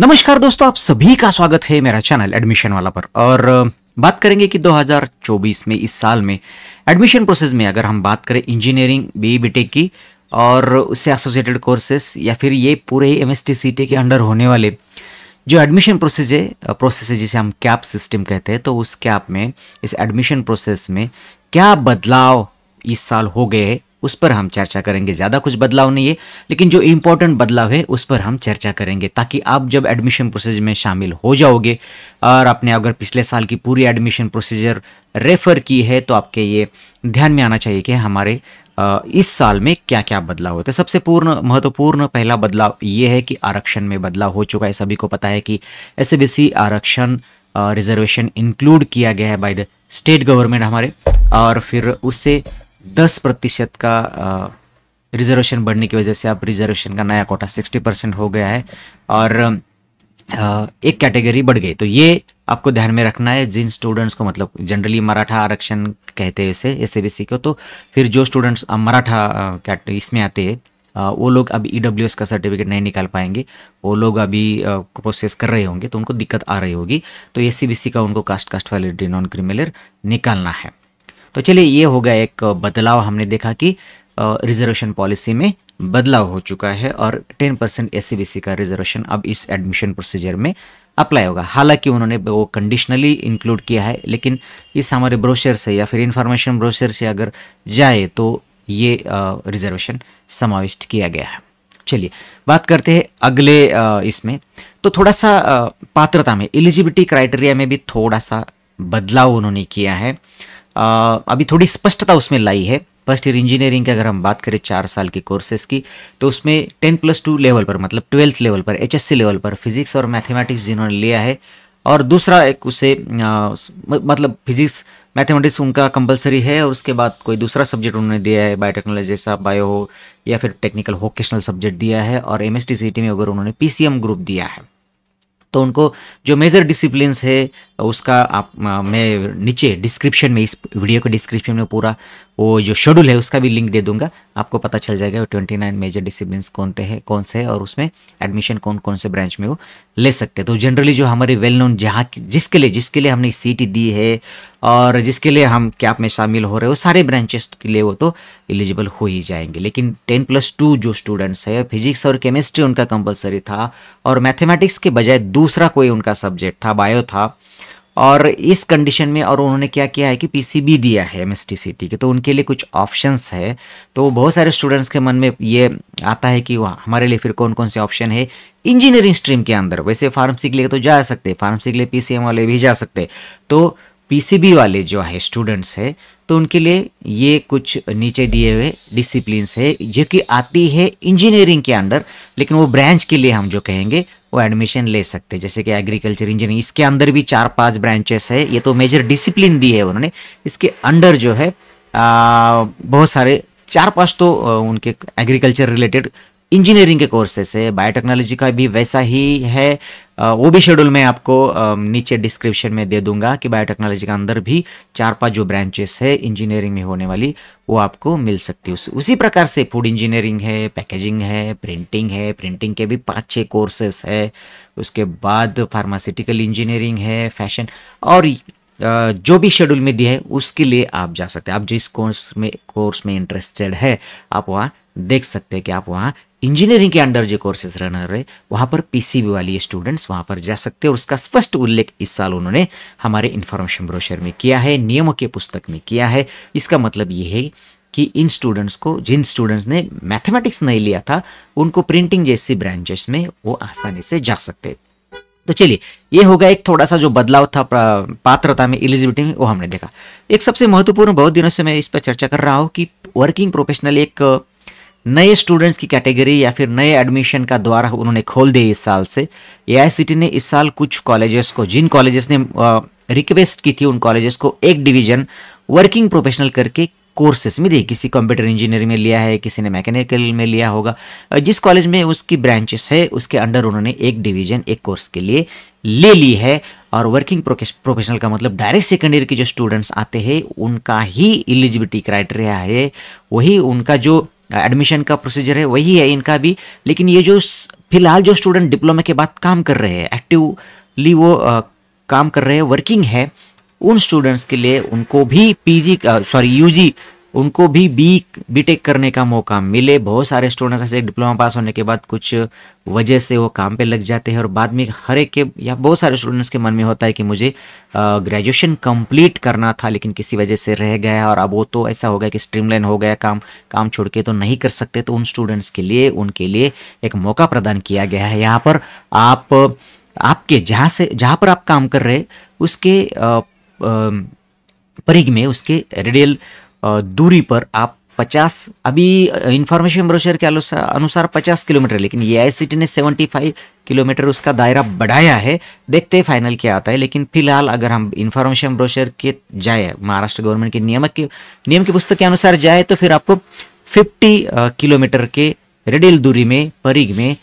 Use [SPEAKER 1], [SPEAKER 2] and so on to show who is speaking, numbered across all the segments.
[SPEAKER 1] नमस्कार दोस्तों आप सभी का स्वागत है मेरा चैनल एडमिशन वाला पर और बात करेंगे कि 2024 में इस साल में एडमिशन प्रोसेस में अगर हम बात करें इंजीनियरिंग बी बी e की और उससे एसोसिएटेड कोर्सेस या फिर ये पूरे एम एस के अंडर होने वाले जो एडमिशन प्रोसेस है प्रोसेस है जिसे हम कैप सिस्टम कहते हैं तो उस कैप में इस एडमिशन प्रोसेस में क्या बदलाव इस साल हो गए उस पर हम चर्चा करेंगे ज़्यादा कुछ बदलाव नहीं है लेकिन जो इम्पोर्टेंट बदलाव है उस पर हम चर्चा करेंगे ताकि आप जब एडमिशन प्रोसेस में शामिल हो जाओगे और आपने अगर पिछले साल की पूरी एडमिशन प्रोसीजर रेफ़र की है तो आपके ये ध्यान में आना चाहिए कि हमारे इस साल में क्या क्या बदलाव होते हैं सबसे पूर्ण महत्वपूर्ण पहला बदलाव ये है कि आरक्षण में बदलाव हो चुका है सभी को पता है कि एस आरक्षण रिजर्वेशन इंक्लूड किया गया है बाय द स्टेट गवर्नमेंट हमारे और फिर उससे दस प्रतिशत का रिजर्वेशन बढ़ने की वजह से अब रिजर्वेशन का नया कोटा सिक्सटी परसेंट हो गया है और एक कैटेगरी बढ़ गई तो ये आपको ध्यान में रखना है जिन स्टूडेंट्स को मतलब जनरली मराठा आरक्षण कहते हैं इसे एस सी को तो फिर जो स्टूडेंट्स मराठा इसमें आते हैं वो लोग अब ई डब्ल्यू एस का सर्टिफिकेट नहीं निकाल पाएंगे वो लोग अभी प्रोसेस कर रहे होंगे तो उनको दिक्कत आ रही होगी तो एस सी का उनको caste caste validity non creamy layer निकालना है तो चलिए ये हो गया एक बदलाव हमने देखा कि रिजर्वेशन पॉलिसी में बदलाव हो चुका है और 10 परसेंट एस का रिजर्वेशन अब इस एडमिशन प्रोसीजर में अप्लाई होगा हालांकि उन्होंने वो कंडीशनली इंक्लूड किया है लेकिन इस हमारे ब्रोशर से या फिर इंफॉर्मेशन ब्रोशर से अगर जाए तो ये रिजर्वेशन समाविष्ट किया गया है चलिए बात करते हैं अगले इसमें तो थोड़ा सा पात्रता में एलिजिबिलिटी क्राइटेरिया में भी थोड़ा सा बदलाव उन्होंने किया है आ, अभी थोड़ी स्पष्टता उसमें लाई है फर्स्ट ईयर इंजीनियरिंग की अगर हम बात करें चार साल के कोर्सेज की तो उसमें टेन प्लस टू लेवल पर मतलब ट्वेल्थ लेवल पर एच लेवल पर फिजिक्स और मैथमेटिक्स जिन्होंने लिया है और दूसरा एक उसे आ, मतलब फिजिक्स मैथमेटिक्स उनका कंपलसरी है और उसके बाद कोई दूसरा सब्जेक्ट उन्होंने दिया है बायोटेक्नोलॉजी जैसा बायो हो या फिर टेक्निकल वोकेशनल सब्जेक्ट दिया है और एम एस में अगर उन्होंने पी ग्रुप दिया है तो उनको जो मेजर डिसिप्लिन है उसका आप मैं नीचे डिस्क्रिप्शन में इस वीडियो के डिस्क्रिप्शन में पूरा वो जो शेड्यूल है उसका भी लिंक दे दूंगा आपको पता चल जाएगा ट्वेंटी नाइन मेजर डिसिप्लिन कौन से है कौन से है और उसमें एडमिशन कौन कौन से ब्रांच में वो ले सकते हैं तो जनरली जो हमारे वेल नोन जहाँ जिसके लिए जिसके लिए हमने सीट दी है और जिसके लिए हम कैप में शामिल हो रहे हो सारे ब्रांचेस के लिए वो तो एलिजिबल हो ही जाएंगे लेकिन टेन प्लस टू जो स्टूडेंट्स है फिजिक्स और केमिस्ट्री उनका कंपलसरी था और मैथमेटिक्स के बजाय दूसरा कोई उनका सब्जेक्ट था बायो था और इस कंडीशन में और उन्होंने क्या किया है कि पीसीबी दिया है एमएसटीसीटी के तो उनके लिए कुछ ऑप्शंस है तो बहुत सारे स्टूडेंट्स के मन में ये आता है कि हमारे लिए फिर कौन कौन से ऑप्शन है इंजीनियरिंग स्ट्रीम के अंदर वैसे फार्मेसी के लिए तो जा सकते फार्मेसी के लिए पी वाले भी जा सकते तो पी वाले जो है स्टूडेंट्स है तो उनके लिए ये कुछ नीचे दिए हुए डिसिप्लिन है जो कि आती है इंजीनियरिंग के अंडर लेकिन वो ब्रांच के लिए हम जो कहेंगे वो एडमिशन ले सकते हैं जैसे कि एग्रीकल्चर इंजीनियरिंग इसके अंदर भी चार पांच ब्रांचेस है ये तो मेजर डिसिप्लिन दी है उन्होंने इसके अंडर जो है बहुत सारे चार पांच तो उनके एग्रीकल्चर रिलेटेड इंजीनियरिंग के कोर्सेस है बायोटेक्नोलॉजी का भी वैसा ही है वो भी शेड्यूल मैं आपको नीचे डिस्क्रिप्शन में दे दूंगा कि बायोटेक्नोलॉजी के अंदर भी चार पांच जो ब्रांचेस है इंजीनियरिंग में होने वाली वो आपको मिल सकती है उस, उसी प्रकार से फूड इंजीनियरिंग है पैकेजिंग है प्रिंटिंग है प्रिंटिंग के भी पाँच छः कोर्सेस है उसके बाद फार्मास्यूटिकल इंजीनियरिंग है फैशन और जो भी शेड्यूल में दिए है उसके लिए आप जा सकते हैं आप जिस कोर्स में कोर्स में इंटरेस्टेड है आप वहाँ देख सकते हैं कि आप वहाँ इंजीनियरिंग के अंडर जो कोर्सेज रहना रहे वहाँ पर पीसीबी वाली स्टूडेंट्स वहां पर जा सकते हैं और उसका स्पष्ट उल्लेख इस साल उन्होंने हमारे इन्फॉर्मेशन ब्रोशर में किया है नियमों के पुस्तक में किया है इसका मतलब ये है कि इन स्टूडेंट्स को जिन स्टूडेंट्स ने मैथमेटिक्स नहीं लिया था उनको प्रिंटिंग जैसी ब्रांचेस में वो आसानी से जा सकते तो चलिए ये होगा एक थोड़ा सा जो बदलाव था पात्रता में एलिजिबिलिटी में वो हमने देखा एक सबसे महत्वपूर्ण बहुत दिनों से मैं इस पर चर्चा कर रहा हूँ कि वर्किंग प्रोफेशनल एक नए स्टूडेंट्स की कैटेगरी या फिर नए एडमिशन का द्वार उन्होंने खोल दिया इस साल से ए ने इस साल कुछ कॉलेजेस को जिन कॉलेजेस ने रिक्वेस्ट की थी उन कॉलेजेस को एक डिवीजन वर्किंग प्रोफेशनल करके कोर्सेस में दिए किसी कंप्यूटर इंजीनियरिंग में लिया है किसी ने मैकेनिकल में लिया होगा जिस कॉलेज में उसकी ब्रांचेस है उसके अंडर उन्होंने एक डिवीजन एक कोर्स के लिए ले ली है और वर्किंग प्रोफेशनल का मतलब डायरेक्ट सेकेंड ईयर के जो स्टूडेंट्स आते हैं उनका ही एलिजिबिलिटी क्राइटेरिया है वही उनका जो एडमिशन का प्रोसीजर है वही है इनका भी लेकिन ये जो फिलहाल जो स्टूडेंट डिप्लोमा के बाद काम कर रहे हैं एक्टिवली वो आ, काम कर रहे हैं वर्किंग है उन स्टूडेंट्स के लिए उनको भी पीजी सॉरी यूजी उनको भी बी बीटेक करने का मौका मिले बहुत सारे स्टूडेंट्स ऐसे डिप्लोमा पास होने के बाद कुछ वजह से वो काम पे लग जाते हैं और बाद में हर एक के या बहुत सारे स्टूडेंट्स के मन में होता है कि मुझे ग्रेजुएशन कंप्लीट करना था लेकिन किसी वजह से रह गया और अब वो तो ऐसा हो गया कि स्ट्रीमलाइन हो गया काम काम छोड़ के तो नहीं कर सकते तो उन स्टूडेंट्स के लिए उनके लिए एक मौका प्रदान किया गया है यहाँ पर आप आपके जहाँ से जहाँ पर आप काम कर रहे उसके परिग में उसके रेडियल दूरी पर आप पचास अभी इंफॉर्मेशन ब्रोशर के अनुसार पचास किलोमीटर लेकिन ए ने सेवेंटी फाइव किलोमीटर उसका दायरा बढ़ाया है देखते हैं फाइनल क्या आता है लेकिन फिलहाल अगर हम इंफॉर्मेशन ब्रोशर के जाए महाराष्ट्र गवर्नमेंट के नियमक के नियम की पुस्तक के अनुसार जाए तो फिर आपको फिफ्टी किलोमीटर के रेडियल दूरी में परिग में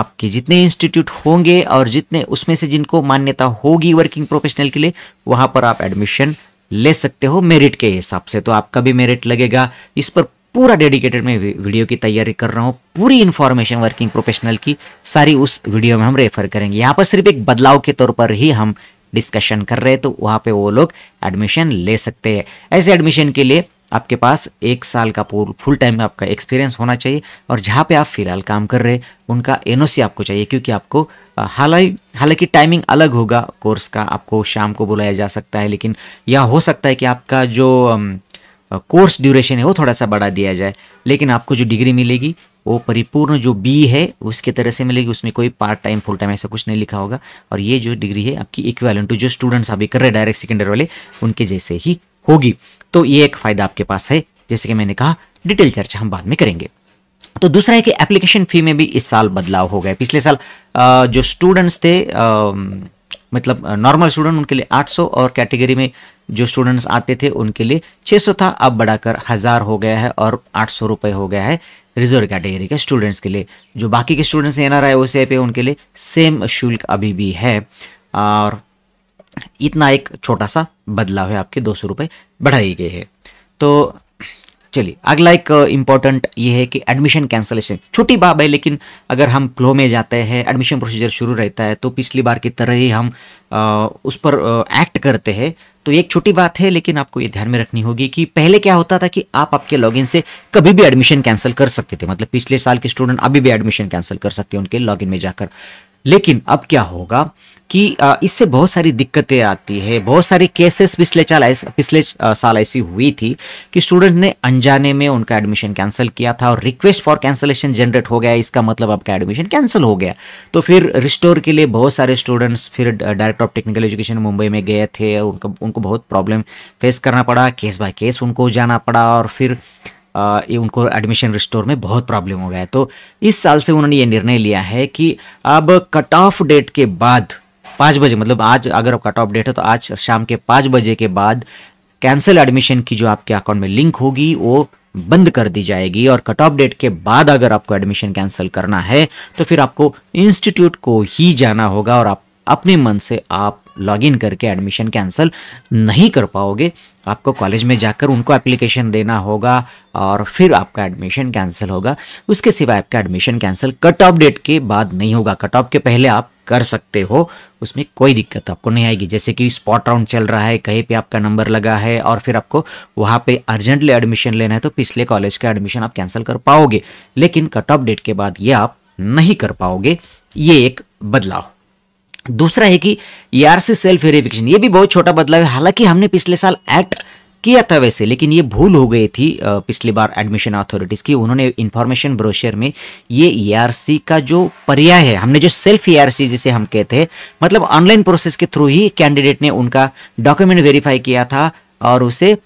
[SPEAKER 1] आपके जितने इंस्टीट्यूट होंगे और जितने उसमें से जिनको मान्यता होगी वर्किंग प्रोफेशनल के लिए वहाँ पर आप एडमिशन ले सकते हो मेरिट के हिसाब से तो आपका भी मेरिट लगेगा इस पर पूरा डेडिकेटेड में वीडियो की तैयारी कर रहा हूँ पूरी इन्फॉर्मेशन वर्किंग प्रोफेशनल की सारी उस वीडियो में हम रेफर करेंगे यहाँ पर सिर्फ एक बदलाव के तौर पर ही हम डिस्कशन कर रहे हैं तो वहाँ पे वो लोग एडमिशन ले सकते हैं ऐसे एडमिशन के लिए आपके पास एक साल का फुल टाइम में आपका एक्सपीरियंस होना चाहिए और जहाँ पे आप फिलहाल काम कर रहे हैं उनका एन आपको चाहिए क्योंकि आपको हालांकि हालांकि टाइमिंग अलग होगा कोर्स का आपको शाम को बुलाया जा सकता है लेकिन यह हो सकता है कि आपका जो कोर्स ड्यूरेशन है वो थोड़ा सा बढ़ा दिया जाए लेकिन आपको जो डिग्री मिलेगी वो परिपूर्ण जो बी है उसके तरह से मिलेगी उसमें कोई पार्ट टाइम फुल टाइम ऐसा कुछ नहीं लिखा होगा और ये जो डिग्री है आपकी इक्वेलेंट टू जो स्टूडेंट्स अभी कर रहे डायरेक्ट सेकेंडर वाले उनके जैसे ही होगी तो ये एक फायदा आपके पास है जैसे कि मैंने कहा डिटेल चर्चा हम बाद में करेंगे तो दूसरा है कि एप्लीकेशन फी में भी इस साल बदलाव हो गया पिछले साल जो स्टूडेंट्स थे मतलब नॉर्मल स्टूडेंट उनके लिए 800 और कैटेगरी में जो स्टूडेंट्स आते थे उनके लिए 600 था अब बढ़ाकर हज़ार हो गया है और आठ सौ रुपये हो गया है रिजर्व कैटेगरी के स्टूडेंट्स के लिए जो बाकी के students N R I O उनके लिए सेम शुल्क अभी भी है और इतना एक छोटा सा बदलाव है आपके दो सौ रुपये बढ़ाई गई है तो चलिए अगला एक इम्पॉर्टेंट ये है कि एडमिशन कैंसलेशन छोटी बात है लेकिन अगर हम फ्लो में जाते हैं एडमिशन प्रोसीजर शुरू रहता है तो पिछली बार की तरह ही हम आ, उस पर एक्ट करते हैं तो एक छोटी बात है लेकिन आपको ये ध्यान में रखनी होगी कि पहले क्या होता था कि आप आपके लॉगिन से कभी भी एडमिशन कैंसिल कर सकते थे मतलब पिछले साल के स्टूडेंट अभी भी एडमिशन कैंसिल कर सकते हैं उनके लॉगिन में जाकर लेकिन अब क्या होगा कि इससे बहुत सारी दिक्कतें आती है बहुत सारे केसेस पिछले साल पिछले साल ऐसी हुई थी कि स्टूडेंट ने अनजाने में उनका एडमिशन कैंसिल किया था और रिक्वेस्ट फॉर कैंसिलेशन जनरेट हो गया इसका मतलब आपका एडमिशन कैंसिल हो गया तो फिर रिस्टोर के लिए बहुत सारे स्टूडेंट्स फिर director of technical education Mumbai में गए थे और उनको उनको बहुत प्रॉब्लम फेस करना पड़ा केस बाय केस उनको जाना पड़ा और फिर ये उनको एडमिशन रिस्टोर में बहुत प्रॉब्लम हो गया तो इस साल से उन्होंने ये निर्णय लिया है कि अब कट ऑफ डेट के बाद पाँच बजे मतलब आज अगर आपका टॉप डेट है तो आज शाम के पाँच बजे के बाद कैंसिल एडमिशन की जो आपके अकाउंट में लिंक होगी वो बंद कर दी जाएगी और कट ऑफ डेट के बाद अगर आपको एडमिशन कैंसिल करना है तो फिर आपको इंस्टीट्यूट को ही जाना होगा और आप अपने मन से आप लॉगिन करके एडमिशन कैंसिल नहीं कर पाओगे आपको कॉलेज में जाकर उनको एप्लीकेशन देना होगा और फिर आपका एडमिशन कैंसिल होगा उसके सिवा आपका admission cancel cut off date के बाद नहीं होगा कट ऑफ के पहले आप कर सकते हो उसमें कोई दिक्कत आपको नहीं आएगी जैसे कि स्पॉट राउंड चल रहा है कहीं पे आपका नंबर लगा है और फिर आपको वहाँ पे अर्जेंटली एडमिशन लेना है तो पिछले कॉलेज का एडमिशन आप कैंसिल कर पाओगे लेकिन कट ऑफ डेट के बाद ये आप नहीं कर पाओगे ये एक बदलाव दूसरा है कि ई सेल्फ वेरिफिकेशन ये भी बहुत छोटा बदलाव है हालांकि हमने पिछले साल एट किया था वैसे लेकिन ये भूल हो गई थी पिछली बार एडमिशन अथॉरिटीज़ की उन्होंने इन्फॉर्मेशन ब्रोशर में ये ईआरसी e का जो पर्याय है हमने जो सेल्फ ईआरसी e जिसे हम कहते हैं मतलब ऑनलाइन प्रोसेस के थ्रू ही कैंडिडेट ने उनका डॉक्यूमेंट वेरीफाई किया था और उसे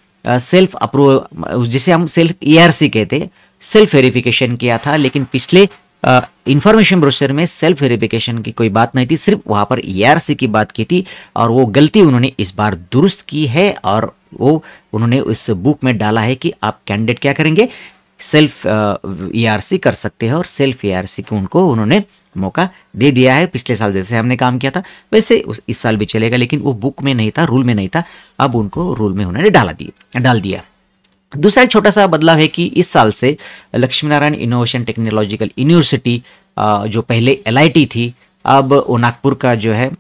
[SPEAKER 1] सेल्फ अप्रूव जिसे हम सेल्फ ई e कहते सेल्फ वेरीफिकेशन किया था लेकिन पिछले इंफॉर्मेशन ब्रोशर में सेल्फ वेरिफिकेशन की कोई बात नहीं थी सिर्फ वहां पर ईआरसी की बात की थी और वो गलती उन्होंने इस बार दुरुस्त की है और वो उन्होंने इस बुक में डाला है कि आप कैंडिडेट क्या करेंगे सेल्फ ईआरसी uh, e कर सकते हैं और सेल्फ ईआरसी e को उनको उन्होंने मौका दे दिया है पिछले साल जैसे हमने काम किया था वैसे इस साल भी चलेगा लेकिन वो बुक में नहीं था रूल में नहीं था अब उनको रूल में उन्होंने डाला दिए डाल दिया दूसरा एक छोटा सा बदलाव है कि इस साल से Laxmi Narayan innovation technological university जो पहले एल थी अब नागपुर का जो है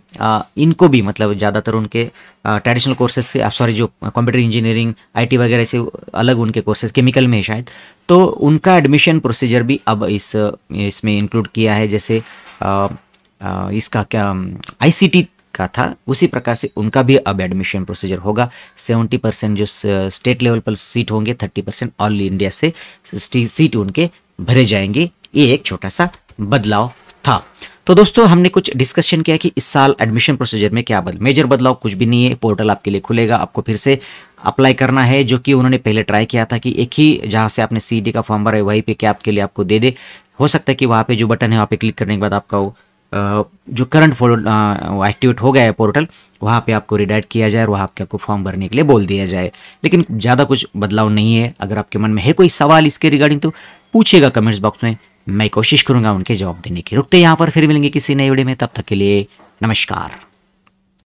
[SPEAKER 1] इनको भी मतलब ज़्यादातर उनके ट्रेडिशनल कोर्सेज के सॉरी जो कंप्यूटर इंजीनियरिंग आईटी वगैरह से अलग उनके कोर्सेज केमिकल में है शायद तो उनका एडमिशन प्रोसीजर भी अब इस इसमें इंक्लूड किया है जैसे आ, आ, इसका क्या आईसीटी का था उसी प्रकार से उनका भी अब एडमिशन प्रोसीजर होगा सेवेंटी परसेंट जो स्टेट लेवल पर सीट होंगे थर्टी परसेंट ऑल इंडिया से सीट उनके भरे जाएंगे ये एक छोटा सा बदलाव था तो दोस्तों हमने कुछ डिस्कशन किया कि इस साल एडमिशन प्रोसीजर में क्या बदल मेजर बदलाव कुछ भी नहीं है पोर्टल आपके लिए खुलेगा आपको फिर से अप्लाई करना है जो कि उन्होंने पहले ट्राई किया था कि एक ही जहाँ से आपने सी का फॉर्म भरा है वहीं पे क्या आपके लिए आपको दे दे हो सकता है कि वहाँ पर जो बटन है वहाँ पर क्लिक करने के बाद आपका वो जो करंट एक्टिवेट हो गया है पोर्टल वहाँ पे आपको रिडाइट किया जाए और वहाँ आपके आपको फॉर्म भरने के लिए बोल दिया जाए लेकिन ज़्यादा कुछ बदलाव नहीं है अगर आपके मन में है कोई सवाल इसके रिगार्डिंग तो पूछिएगा कमेंट्स बॉक्स में मैं कोशिश करूंगा उनके जवाब देने की रुकते यहाँ पर फिर मिलेंगे किसी नई वीडियो में तब तक के लिए नमस्कार